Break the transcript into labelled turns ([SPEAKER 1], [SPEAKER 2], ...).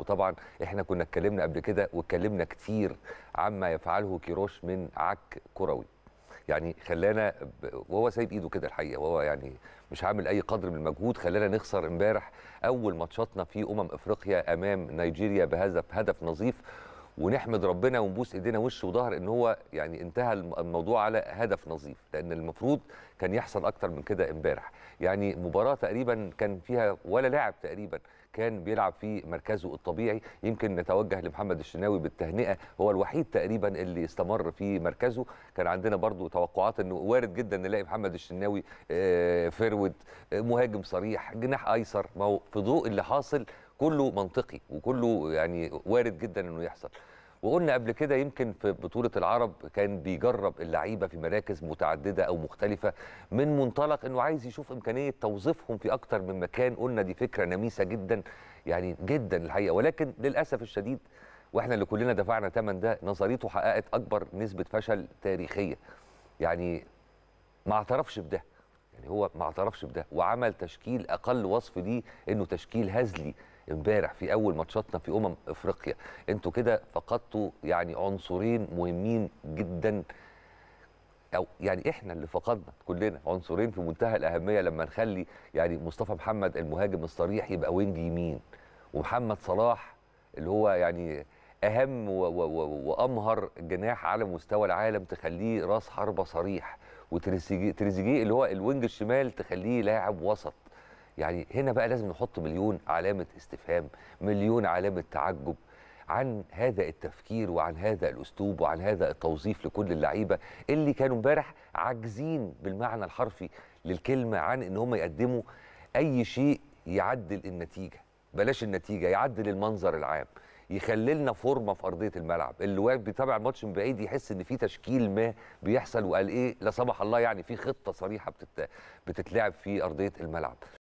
[SPEAKER 1] وطبعا احنا كنا اتكلمنا قبل كده واتكلمنا كتير عما يفعله كيروش من عك كروي يعني خلانا وهو سايب ايده كده الحقيقه وهو يعني مش عامل اي قدر من المجهود خلانا نخسر امبارح اول ماتشاتنا في امم افريقيا امام نيجيريا بهدف هدف نظيف ونحمد ربنا ونبوس ايدينا وش وظهر ان هو يعني انتهى الموضوع على هدف نظيف لان المفروض كان يحصل اكتر من كده امبارح يعني مباراه تقريبا كان فيها ولا لاعب تقريبا كان بيلعب في مركزه الطبيعي يمكن نتوجه لمحمد الشناوي بالتهنئه هو الوحيد تقريبا اللي استمر في مركزه كان عندنا برضو توقعات انه وارد جدا نلاقي محمد الشناوي آه، فرود آه، مهاجم صريح جناح ايسر ما هو في ضوء اللي حاصل كله منطقي وكله يعني وارد جدا انه يحصل وقلنا قبل كده يمكن في بطوله العرب كان بيجرب اللعيبه في مراكز متعدده او مختلفه من منطلق انه عايز يشوف امكانيه توظيفهم في اكتر من مكان قلنا دي فكره نميسه جدا يعني جدا الحقيقه ولكن للاسف الشديد واحنا اللي كلنا دفعنا ثمن ده نظريته حققت اكبر نسبه فشل تاريخيه يعني ما اعترفش بده يعني هو ما اعترفش بده وعمل تشكيل اقل وصف ليه انه تشكيل هزلي امبارح في اول ماتشاتنا في امم افريقيا انتوا كده فقدتوا يعني عنصرين مهمين جدا او يعني احنا اللي فقدنا كلنا عنصرين في منتهى الاهميه لما نخلي يعني مصطفى محمد المهاجم الصريح يبقى وينج يمين ومحمد صلاح اللي هو يعني اهم وامهر جناح على مستوى العالم تخليه راس حربه صريح وتريزيجيه اللي هو الوينج الشمال تخليه لاعب وسط يعني هنا بقى لازم نحط مليون علامة استفهام مليون علامة تعجب عن هذا التفكير وعن هذا الاسلوب وعن هذا التوظيف لكل اللعيبه اللي كانوا امبارح عاجزين بالمعنى الحرفي للكلمه عن ان هم يقدموا اي شيء يعدل النتيجه بلاش النتيجه يعدل المنظر العام يخللنا فورمه في ارضيه الملعب اللي واقف بيتابع الماتش من بعيد يحس ان في تشكيل ما بيحصل وقال ايه لا سمح الله يعني في خطه صريحه بتت... بتتلعب في ارضيه الملعب